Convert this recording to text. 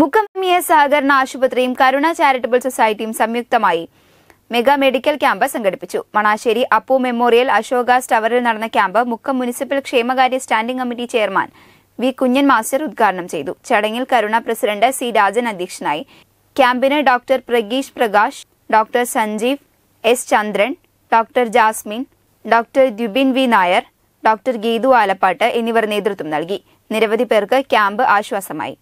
മുക്കമ്മിയ സഹകരണ ആശുപത്രിയും കരുണ ചാരിറ്റബിൾ സൊസൈറ്റിയും സംയുക്തമായി മെഗാ മെഡിക്കൽ ക്യാമ്പ് സംഘടിപ്പിച്ചു മണാശ്ശേരി അപ്പു മെമ്മോറിയൽ അശോകാസ് ടവറിൽ നടന്ന ക്യാമ്പ് മുക്കം മുനിസിപ്പൽ ക്ഷേമകാര്യ standing committee chairman V Kunjan master ഉദ്ഘാടനം ചെയ്തു ചടങ്ങിൽ കരുണ പ്രസിഡന്റ് സി രാജൻ അധ്യക്ഷനായി ക്യാമ്പിന് doctor Prageesh Prakash doctor Sanjeev S Chandran doctor Jasmine doctor Dyubin V Nair doctor Geethu Alappatt എന്നിവർ നേതൃത്വം നൽകി നിരവധി പേർക്ക് ക്യാമ്പ് ആശ്വാസമായി